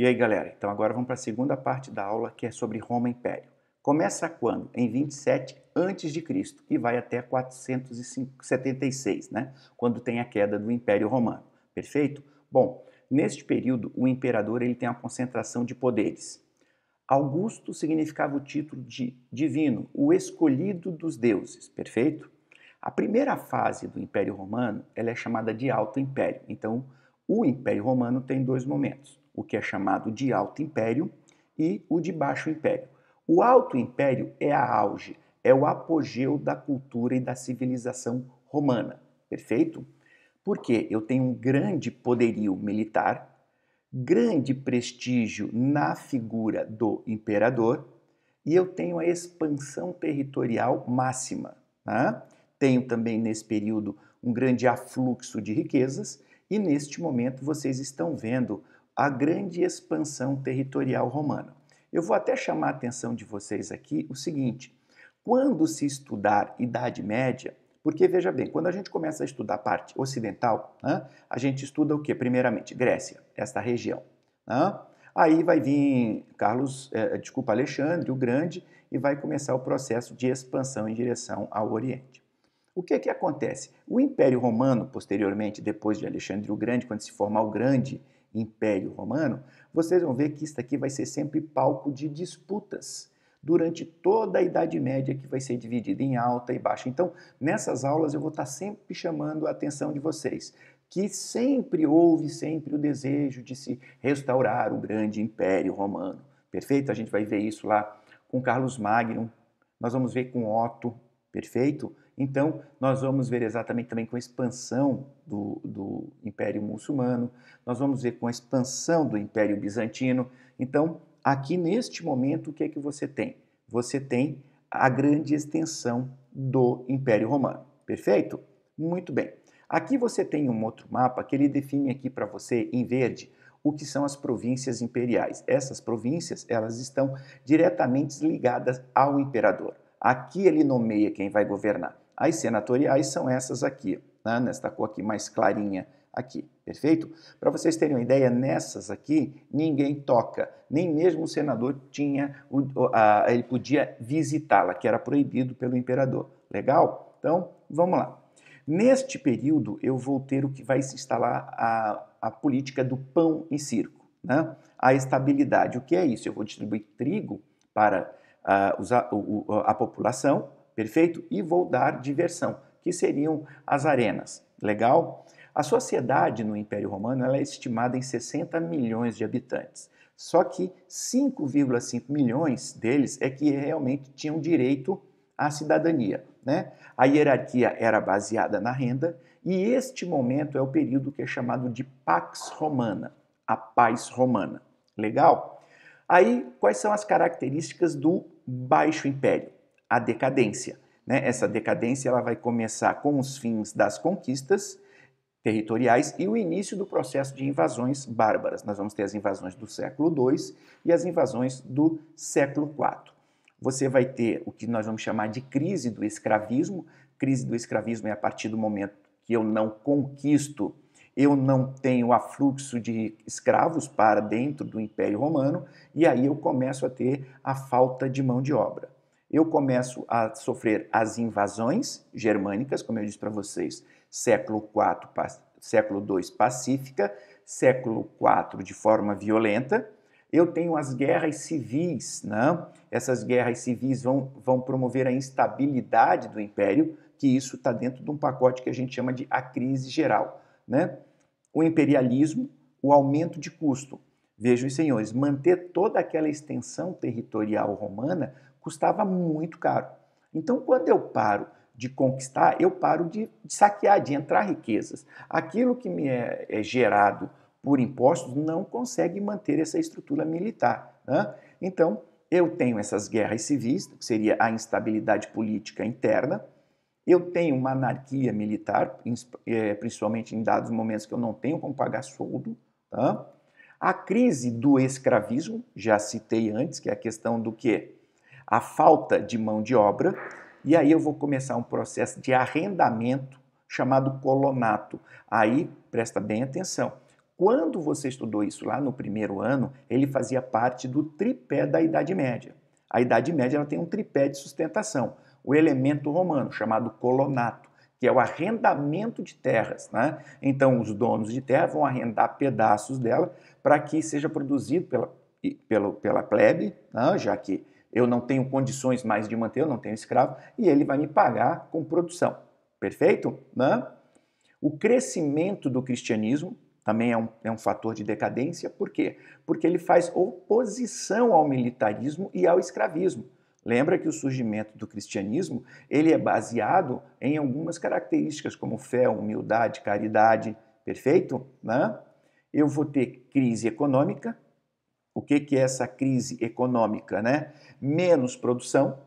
E aí, galera, então agora vamos para a segunda parte da aula, que é sobre Roma Império. Começa quando? Em 27 a.C. e vai até 476, né? Quando tem a queda do Império Romano. Perfeito? Bom, neste período o imperador ele tem a concentração de poderes. Augusto significava o título de divino, o escolhido dos deuses, perfeito? A primeira fase do Império Romano, ela é chamada de Alto Império. Então, o Império Romano tem dois momentos o que é chamado de Alto Império e o de Baixo Império. O Alto Império é a auge, é o apogeu da cultura e da civilização romana, perfeito? Porque eu tenho um grande poderio militar, grande prestígio na figura do imperador e eu tenho a expansão territorial máxima. Né? Tenho também nesse período um grande afluxo de riquezas e neste momento vocês estão vendo a grande expansão territorial romana. Eu vou até chamar a atenção de vocês aqui o seguinte: quando se estudar Idade Média, porque veja bem, quando a gente começa a estudar a parte ocidental, né, a gente estuda o que? Primeiramente, Grécia, esta região. Né? Aí vai vir Carlos, eh, desculpa, Alexandre o Grande e vai começar o processo de expansão em direção ao Oriente. O que é que acontece? O Império Romano, posteriormente, depois de Alexandre o Grande, quando se formar o Grande Império Romano, vocês vão ver que isso aqui vai ser sempre palco de disputas durante toda a Idade Média, que vai ser dividida em alta e baixa. Então, nessas aulas eu vou estar sempre chamando a atenção de vocês, que sempre houve sempre o desejo de se restaurar o grande Império Romano. Perfeito? A gente vai ver isso lá com Carlos Magno, nós vamos ver com Otto, perfeito? Então, nós vamos ver exatamente também com a expansão do, do Império Muçulmano, nós vamos ver com a expansão do Império Bizantino. Então, aqui neste momento, o que é que você tem? Você tem a grande extensão do Império Romano, perfeito? Muito bem. Aqui você tem um outro mapa que ele define aqui para você em verde o que são as províncias imperiais. Essas províncias, elas estão diretamente ligadas ao imperador. Aqui ele nomeia quem vai governar. As senatoriais são essas aqui, né? nesta cor aqui mais clarinha aqui, perfeito? Para vocês terem uma ideia, nessas aqui ninguém toca, nem mesmo o senador tinha, ele podia visitá-la, que era proibido pelo imperador. Legal? Então, vamos lá. Neste período, eu vou ter o que vai se instalar a, a política do pão e circo, né? a estabilidade. O que é isso? Eu vou distribuir trigo para uh, a população, perfeito? E vou dar diversão, que seriam as arenas. Legal? A sociedade no Império Romano ela é estimada em 60 milhões de habitantes. Só que 5,5 milhões deles é que realmente tinham direito à cidadania. Né? A hierarquia era baseada na renda, e este momento é o período que é chamado de Pax Romana, a paz romana. Legal? Aí, quais são as características do Baixo Império? a decadência. Né? Essa decadência ela vai começar com os fins das conquistas territoriais e o início do processo de invasões bárbaras. Nós vamos ter as invasões do século II e as invasões do século IV. Você vai ter o que nós vamos chamar de crise do escravismo. Crise do escravismo é a partir do momento que eu não conquisto, eu não tenho afluxo de escravos para dentro do Império Romano e aí eu começo a ter a falta de mão de obra eu começo a sofrer as invasões germânicas, como eu disse para vocês, século IV, século II pacífica, século IV de forma violenta. Eu tenho as guerras civis, né? essas guerras civis vão, vão promover a instabilidade do império, que isso está dentro de um pacote que a gente chama de a crise geral. Né? O imperialismo, o aumento de custo. Vejam, os senhores, manter toda aquela extensão territorial romana custava muito caro. Então, quando eu paro de conquistar, eu paro de, de saquear, de entrar riquezas. Aquilo que me é, é gerado por impostos não consegue manter essa estrutura militar. Né? Então, eu tenho essas guerras civis, que seria a instabilidade política interna, eu tenho uma anarquia militar, é, principalmente em dados momentos que eu não tenho como pagar soldo, tá? A crise do escravismo, já citei antes, que é a questão do quê? A falta de mão de obra. E aí eu vou começar um processo de arrendamento chamado colonato. Aí presta bem atenção. Quando você estudou isso lá no primeiro ano, ele fazia parte do tripé da Idade Média. A Idade Média ela tem um tripé de sustentação. O elemento romano, chamado colonato que é o arrendamento de terras. Né? Então, os donos de terra vão arrendar pedaços dela para que seja produzido pela, pela, pela plebe, né? já que eu não tenho condições mais de manter, eu não tenho escravo, e ele vai me pagar com produção. Perfeito? Né? O crescimento do cristianismo também é um, é um fator de decadência, por quê? Porque ele faz oposição ao militarismo e ao escravismo. Lembra que o surgimento do cristianismo ele é baseado em algumas características como fé, humildade, caridade, perfeito? Né? Eu vou ter crise econômica. O que, que é essa crise econômica? Né? Menos produção,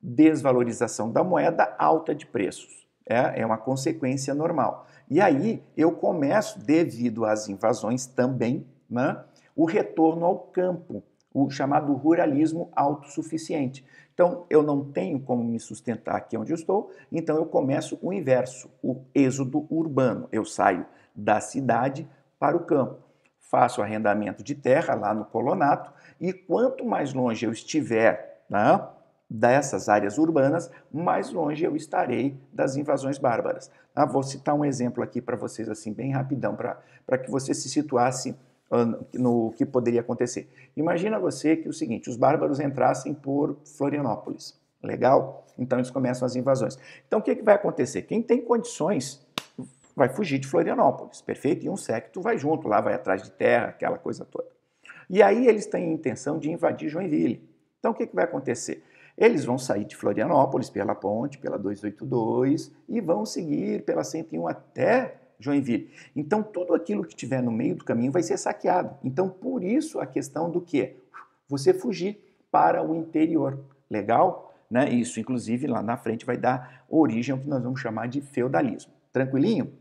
desvalorização da moeda, alta de preços. É, é uma consequência normal. E aí eu começo, devido às invasões também, né, o retorno ao campo o chamado ruralismo autossuficiente. Então, eu não tenho como me sustentar aqui onde eu estou, então eu começo o inverso, o êxodo urbano. Eu saio da cidade para o campo, faço arrendamento de terra lá no colonato, e quanto mais longe eu estiver né, dessas áreas urbanas, mais longe eu estarei das invasões bárbaras. Ah, vou citar um exemplo aqui para vocês, assim, bem rapidão, para que você se situasse no que poderia acontecer. Imagina você que é o seguinte, os bárbaros entrassem por Florianópolis, legal? Então eles começam as invasões. Então o que, é que vai acontecer? Quem tem condições vai fugir de Florianópolis, perfeito? E um séquito vai junto, lá vai atrás de terra, aquela coisa toda. E aí eles têm intenção de invadir Joinville. Então o que, é que vai acontecer? Eles vão sair de Florianópolis pela ponte, pela 282 e vão seguir pela 101 até Joinville. Então, tudo aquilo que tiver no meio do caminho vai ser saqueado. Então, por isso a questão do que? Você fugir para o interior. Legal? Né? Isso, inclusive, lá na frente vai dar origem ao que nós vamos chamar de feudalismo. Tranquilinho?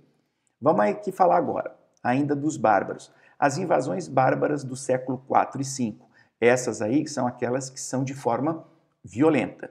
Vamos aqui falar agora, ainda dos bárbaros. As invasões bárbaras do século IV e V. Essas aí são aquelas que são de forma violenta.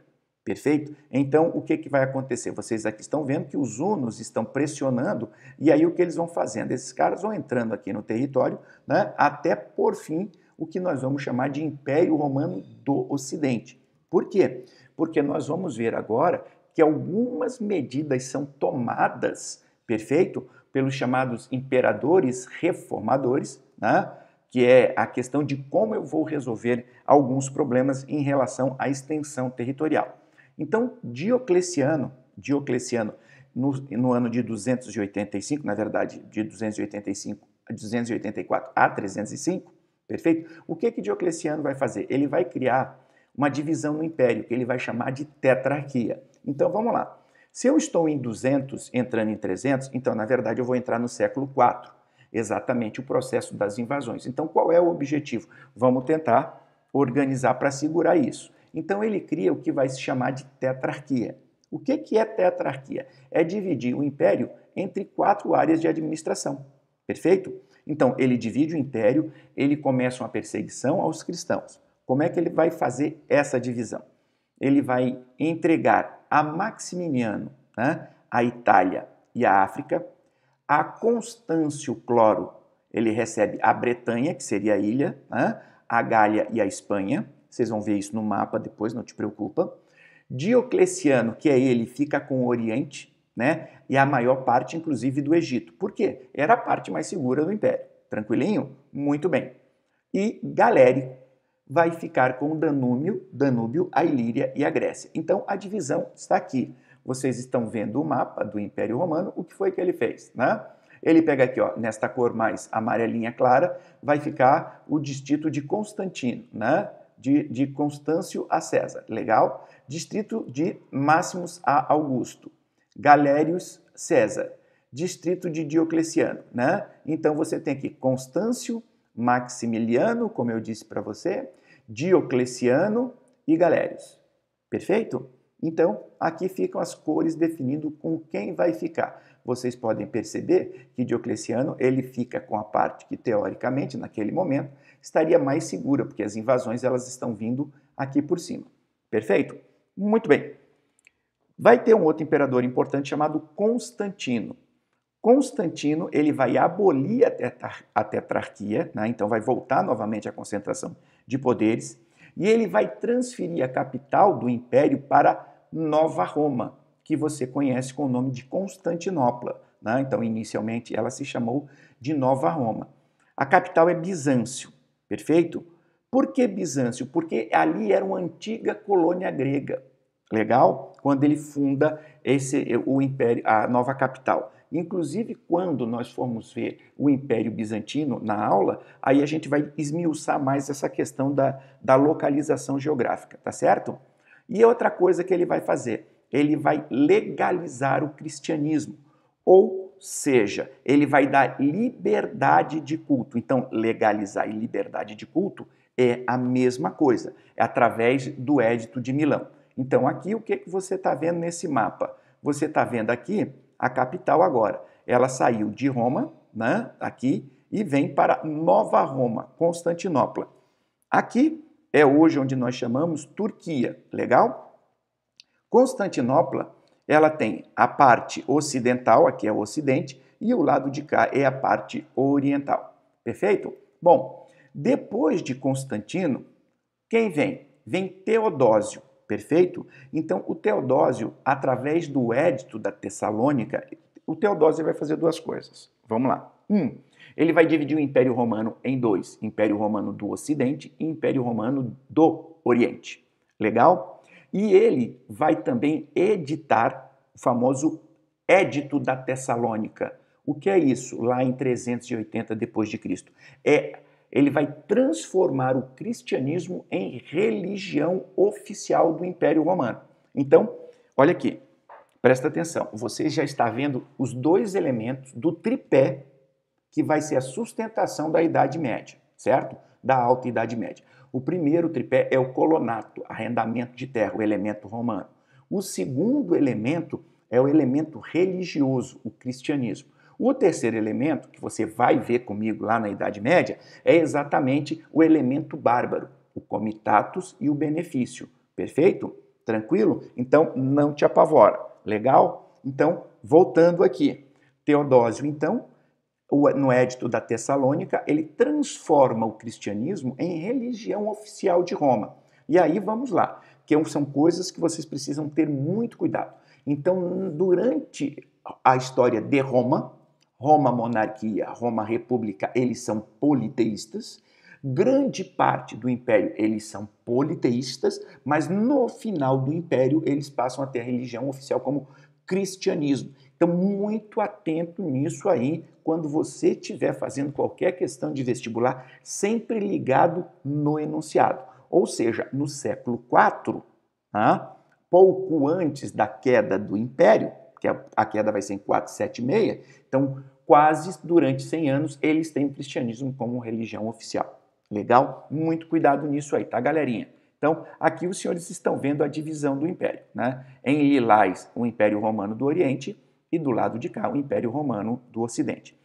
Perfeito? Então, o que, que vai acontecer? Vocês aqui estão vendo que os hunos estão pressionando, e aí o que eles vão fazendo? Esses caras vão entrando aqui no território, né, até por fim, o que nós vamos chamar de Império Romano do Ocidente. Por quê? Porque nós vamos ver agora que algumas medidas são tomadas, perfeito? Pelos chamados imperadores reformadores, né? que é a questão de como eu vou resolver alguns problemas em relação à extensão territorial. Então, Diocleciano, Diocleciano no, no ano de 285, na verdade, de 285 284 a 305, perfeito? O que que Diocleciano vai fazer? Ele vai criar uma divisão no império, que ele vai chamar de tetrarquia. Então vamos lá. Se eu estou em 200, entrando em 300, então na verdade eu vou entrar no século IV, exatamente o processo das invasões. Então qual é o objetivo? Vamos tentar organizar para segurar isso. Então ele cria o que vai se chamar de tetrarquia. O que, que é tetrarquia? É dividir o império entre quatro áreas de administração. Perfeito? Então, ele divide o império, ele começa uma perseguição aos cristãos. Como é que ele vai fazer essa divisão? Ele vai entregar a Maximiniano, né, a Itália e a África, a Constâncio Cloro, ele recebe a Bretanha, que seria a ilha, né, a Gália e a Espanha, vocês vão ver isso no mapa depois, não te preocupa. Diocleciano, que é ele, fica com o Oriente, né? E a maior parte, inclusive, do Egito. Por quê? Era a parte mais segura do Império. Tranquilinho? Muito bem. E Galério vai ficar com o Danúbio, Danúbio, a Ilíria e a Grécia. Então a divisão está aqui. Vocês estão vendo o mapa do Império Romano, o que foi que ele fez, né? Ele pega aqui, ó, nesta cor mais amarelinha clara, vai ficar o distrito de Constantino, né? de, de Constâncio a César. Legal? Distrito de Máximos a Augusto. Galérios César. Distrito de Diocleciano, né? Então você tem aqui Constâncio, Maximiliano, como eu disse para você, Diocleciano e Galérios. Perfeito? Então, aqui ficam as cores definindo com quem vai ficar vocês podem perceber que Diocleciano ele fica com a parte que teoricamente naquele momento estaria mais segura, porque as invasões elas estão vindo aqui por cima. Perfeito? Muito bem. Vai ter um outro imperador importante chamado Constantino. Constantino ele vai abolir a, tetra a tetrarquia, né? então vai voltar novamente à concentração de poderes, e ele vai transferir a capital do império para Nova Roma que você conhece com o nome de Constantinopla. Né? Então, inicialmente, ela se chamou de Nova Roma. A capital é Bizâncio, perfeito? Por que Bizâncio? Porque ali era uma antiga colônia grega. Legal? Quando ele funda esse, o império, a nova capital. Inclusive, quando nós formos ver o Império Bizantino na aula, aí a gente vai esmiuçar mais essa questão da, da localização geográfica, tá certo? E outra coisa que ele vai fazer, ele vai legalizar o cristianismo, ou seja, ele vai dar liberdade de culto. Então, legalizar e liberdade de culto é a mesma coisa, é através do Édito de Milão. Então, aqui o que, que você está vendo nesse mapa? Você está vendo aqui a capital agora. Ela saiu de Roma, né, aqui, e vem para Nova Roma, Constantinopla. Aqui é hoje onde nós chamamos Turquia, legal? Constantinopla, ela tem a parte ocidental, aqui é o ocidente, e o lado de cá é a parte oriental. Perfeito? Bom, depois de Constantino, quem vem? Vem Teodósio, perfeito? Então, o Teodósio, através do Édito da Tessalônica, o Teodósio vai fazer duas coisas. Vamos lá. Um, ele vai dividir o Império Romano em dois: Império Romano do Ocidente e Império Romano do Oriente. Legal? E ele vai também editar o famoso Édito da Tessalônica. O que é isso? Lá em 380 depois de Cristo. É ele vai transformar o cristianismo em religião oficial do Império Romano. Então, olha aqui. Presta atenção. Você já está vendo os dois elementos do tripé que vai ser a sustentação da Idade Média, certo? Da Alta Idade Média. O primeiro tripé é o colonato, arrendamento de terra, o elemento romano. O segundo elemento é o elemento religioso, o cristianismo. O terceiro elemento, que você vai ver comigo lá na Idade Média, é exatamente o elemento bárbaro, o comitatus e o benefício. Perfeito? Tranquilo? Então não te apavora. Legal? Então, voltando aqui. Teodósio, então, no Édito da Tessalônica, ele transforma o cristianismo em religião oficial de Roma. E aí vamos lá, que é são coisas que vocês precisam ter muito cuidado. Então, durante a história de Roma, Roma monarquia, Roma república, eles são politeístas. Grande parte do império eles são politeístas, mas no final do império eles passam a ter a religião oficial como cristianismo. Então, muito atento nisso aí, quando você estiver fazendo qualquer questão de vestibular, sempre ligado no enunciado. Ou seja, no século IV, ah, né, pouco antes da queda do Império, que é, a queda vai ser em 476, então quase durante 100 anos eles têm o cristianismo como religião oficial. Legal? Muito cuidado nisso aí, tá, galerinha? Então, aqui os senhores estão vendo a divisão do império. Né? Em Lilás, o Império Romano do Oriente, e do lado de cá o Império Romano do Ocidente.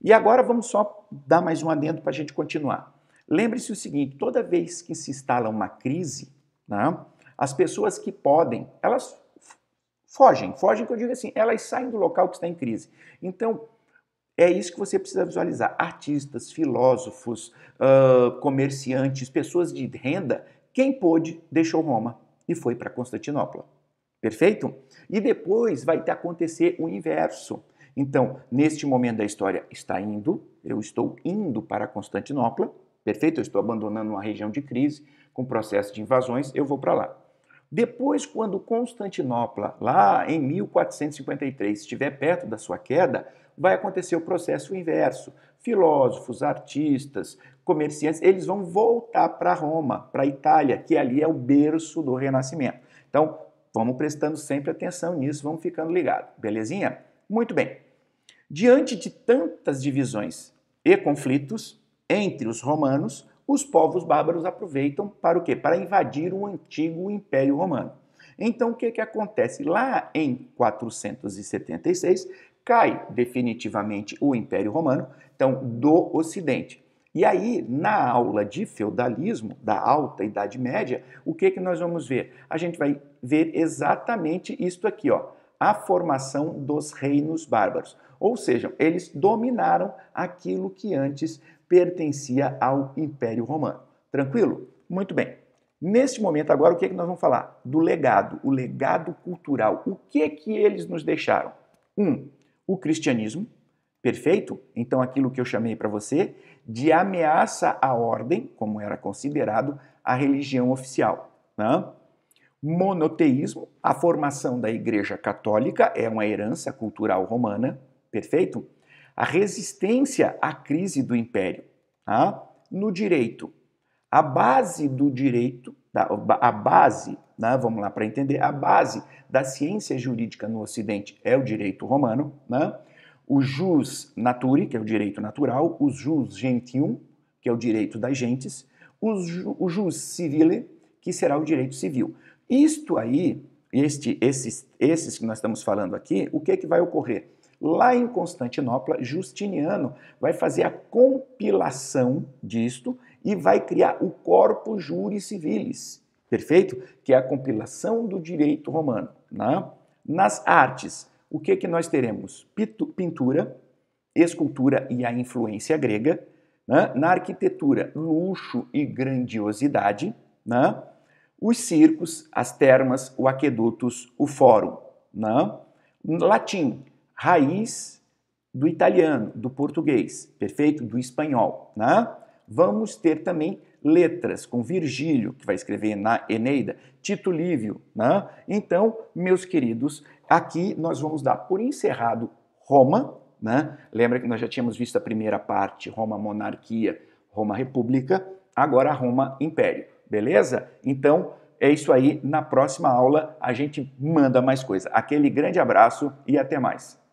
E agora vamos só dar mais um adendo para a gente continuar. Lembre-se o seguinte: toda vez que se instala uma crise, né, as pessoas que podem, elas fogem, fogem que eu digo assim, elas saem do local que está em crise. Então, é isso que você precisa visualizar. Artistas, filósofos, uh, comerciantes, pessoas de renda, quem pôde deixou Roma e foi para Constantinopla. Perfeito? E depois vai acontecer o inverso. Então, neste momento da história, está indo, eu estou indo para Constantinopla, perfeito? Eu estou abandonando uma região de crise com processo de invasões, eu vou para lá. Depois, quando Constantinopla, lá em 1453, estiver perto da sua queda, vai acontecer o processo inverso. Filósofos, artistas, comerciantes, eles vão voltar para Roma, para a Itália, que ali é o berço do Renascimento. Então, vamos prestando sempre atenção nisso, vamos ficando ligado, belezinha? Muito bem. Diante de tantas divisões e conflitos entre os romanos, os povos bárbaros aproveitam para o quê? Para invadir o antigo Império Romano. Então, o que, que acontece? Lá em 476, cai definitivamente o Império Romano, então, do Ocidente. E aí, na aula de feudalismo, da alta Idade Média, o que, que nós vamos ver? A gente vai ver exatamente isto aqui, ó, a formação dos reinos bárbaros. Ou seja, eles dominaram aquilo que antes pertencia ao Império Romano. Tranquilo? Muito bem. Neste momento agora, o que, que nós vamos falar? Do legado, o legado cultural. O que, que eles nos deixaram? Um, o cristianismo. Perfeito? Então, aquilo que eu chamei para você de ameaça à ordem, como era considerado a religião oficial. Né? Monoteísmo, a formação da Igreja Católica é uma herança cultural romana. Perfeito? A resistência à crise do império. Tá? No direito, a base do direito, a base, né, vamos lá para entender, a base da ciência jurídica no Ocidente é o direito romano. Né? o jus naturi, que é o direito natural, o jus gentium, que é o direito das gentes, o jus civile, que será o direito civil. Isto aí, este, esses, esses que nós estamos falando aqui, o que, é que vai ocorrer? Lá em Constantinopla, Justiniano vai fazer a compilação disto e vai criar o corpo Juris Civilis, perfeito? Que é a compilação do direito romano. Né? Nas artes, o que, que nós teremos? Pintura, escultura e a influência grega. Né? Na arquitetura, luxo e grandiosidade. Né? Os circos, as termas, o aquedutos, o fórum. Né? Latim, raiz do italiano, do português, perfeito? Do espanhol. Né? vamos ter também letras com Virgílio, que vai escrever na Eneida, Tito Lívio. Né? Então, meus queridos, aqui nós vamos dar por encerrado Roma. Né? Lembra que nós já tínhamos visto a primeira parte, Roma Monarquia, Roma República, agora Roma Império. Beleza? Então, é isso aí. Na próxima aula a gente manda mais coisa. Aquele grande abraço e até mais.